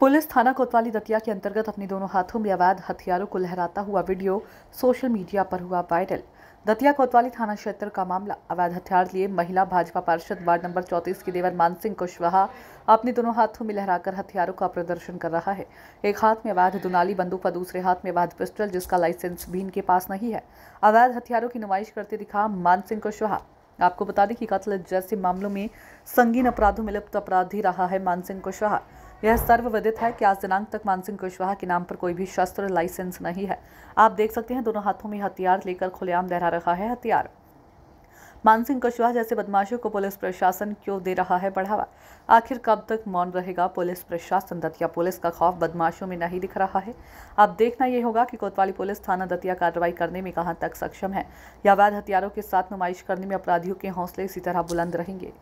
police थाना कोतवाली दतिया के अंतर्गत अपने दोनों हाथों में अवैध हथियारों को लहराता हुआ वीडियो सोशल मीडिया पर हुआ वायरल दतिया कोतवाली थाना क्षेत्र का मामला अवैध हथियार लिए महिला भाजपा पार्षद वार्ड नंबर 34 की देवर मान सिंह कुशवाहा अपने दोनों हाथों में लहराकर हथियारों का प्रदर्शन कर रहा है एक हाथ में अवैध दुनाली बंदूक व दूसरे हाथ में अवैध पिस्टल जिसका लाइसेंस भी इनके पास नहीं है अवैध हथियारों की नुमाइश करते दिखा मान सिंह कुशवाहा आपको बता दें कि कत्ल जैसे मामलों में संगीन अपराधों में लिप्त अपराधी रहा है मानसिंह कुशवाहा यह सर्वविदित है कि आज दिनांक तक मानसिंह कुशवाहा के नाम पर कोई भी शस्त्र लाइसेंस नहीं है आप देख सकते हैं दोनों हाथों में हथियार लेकर खुलेआम लहरा रखा है हथियार मानसिंह कुशवाहा जैसे बदमाशों को पुलिस प्रशासन क्यों दे रहा है बढ़ावा आखिर कब तक मौन रहेगा पुलिस प्रशासन दतिया पुलिस का खौफ बदमाशों में नहीं दिख रहा है अब देखना यह होगा कि कोतवाली पुलिस थाना दतिया कार्रवाई करने में कहां तक सक्षम है या अवैध हथियारों के साथ नुमाइश करने में अपराधियों के हौसले इसी तरह बुलंद रहेंगे